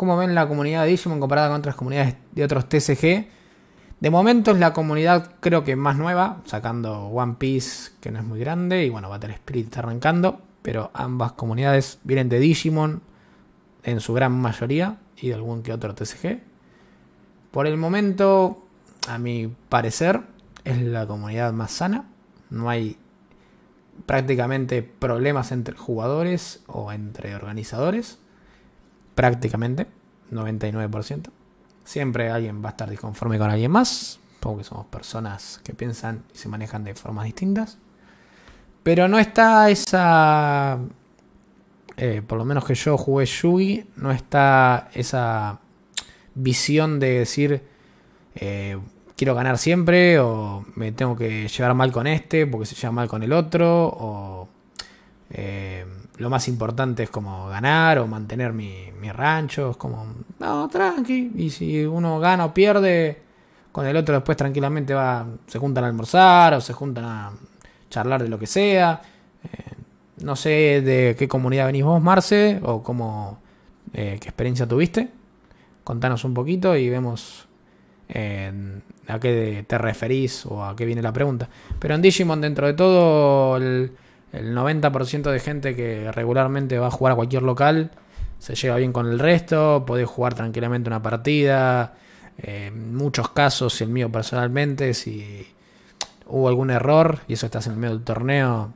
cómo ven la comunidad de Digimon comparada con otras comunidades de otros TCG. De momento es la comunidad creo que más nueva, sacando One Piece, que no es muy grande, y bueno, Battle Spirit está arrancando, pero ambas comunidades vienen de Digimon en su gran mayoría y de algún que otro TCG. Por el momento, a mi parecer, es la comunidad más sana. No hay prácticamente problemas entre jugadores o entre organizadores prácticamente, 99%. Siempre alguien va a estar disconforme con alguien más, porque somos personas que piensan y se manejan de formas distintas. Pero no está esa... Eh, por lo menos que yo jugué Yugi, no está esa visión de decir eh, quiero ganar siempre o me tengo que llevar mal con este porque se lleva mal con el otro o eh, lo más importante es como ganar o mantener mi, mi rancho. Es como, no, tranqui. Y si uno gana o pierde, con el otro después tranquilamente va, se juntan a almorzar o se juntan a charlar de lo que sea. Eh, no sé de qué comunidad venís vos, Marce, o cómo, eh, qué experiencia tuviste. Contanos un poquito y vemos eh, a qué te referís o a qué viene la pregunta. Pero en Digimon, dentro de todo, el 90% de gente que regularmente va a jugar a cualquier local se llega bien con el resto, podés jugar tranquilamente una partida. En eh, muchos casos, el mío personalmente, si hubo algún error y eso estás en el medio del torneo,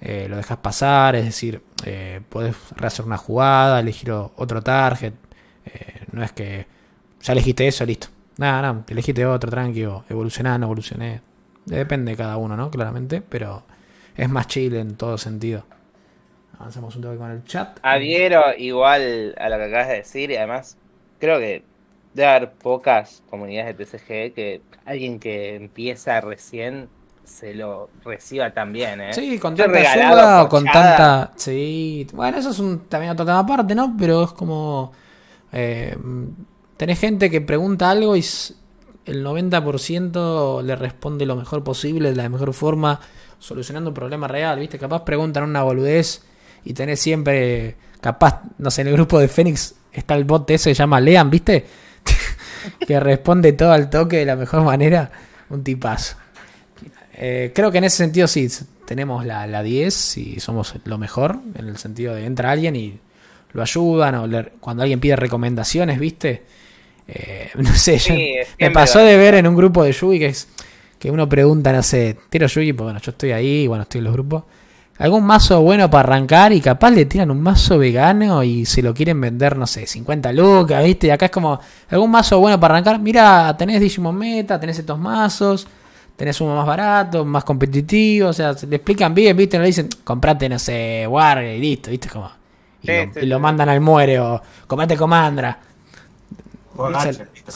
eh, lo dejas pasar, es decir, eh, podés rehacer una jugada, elegir otro target. no es que ya elegiste eso, listo. Nada, nada, elegiste otro, tranquilo, evolucioná, no evolucioné. Depende de cada uno, ¿no? Claramente, pero es más chill en todo sentido. Avanzamos un toque con el chat. Adhiero igual a lo que acabas de decir y además creo que debe haber pocas comunidades de TCG que alguien que empieza recién se lo reciba también, ¿eh? Sí, con tanta ayuda con tanta... Sí, bueno, eso es un, también otro tema aparte, ¿no? Pero es como... Eh, tenés gente que pregunta algo y el 90% le responde lo mejor posible, de la mejor forma, solucionando un problema real, ¿viste? Capaz preguntan una boludez y tenés siempre, capaz, no sé, en el grupo de Fénix está el bot ese que se llama Lean, ¿viste? que responde todo al toque de la mejor manera, un tipazo. Eh, creo que en ese sentido sí, tenemos la, la 10 y somos lo mejor, en el sentido de entra alguien y lo ayudan, o cuando alguien pide recomendaciones, ¿viste? Eh, no sé, me pasó de ver en un grupo de Yugi que es que uno pregunta, no sé, tiro Yugi, pues bueno, yo estoy ahí, bueno, estoy en los grupos. Algún mazo bueno para arrancar y capaz le tiran un mazo vegano y se lo quieren vender, no sé, 50 lucas, ¿viste? Y acá es como, algún mazo bueno para arrancar, mira, tenés Digimon Meta, tenés estos mazos, tenés uno más barato, más competitivo, o sea, le explican bien, ¿viste? No le dicen, comprate, no sé, Warrior y listo, ¿viste? Como, y, lo, mandan al muere o comete Comandra. Well, that's it.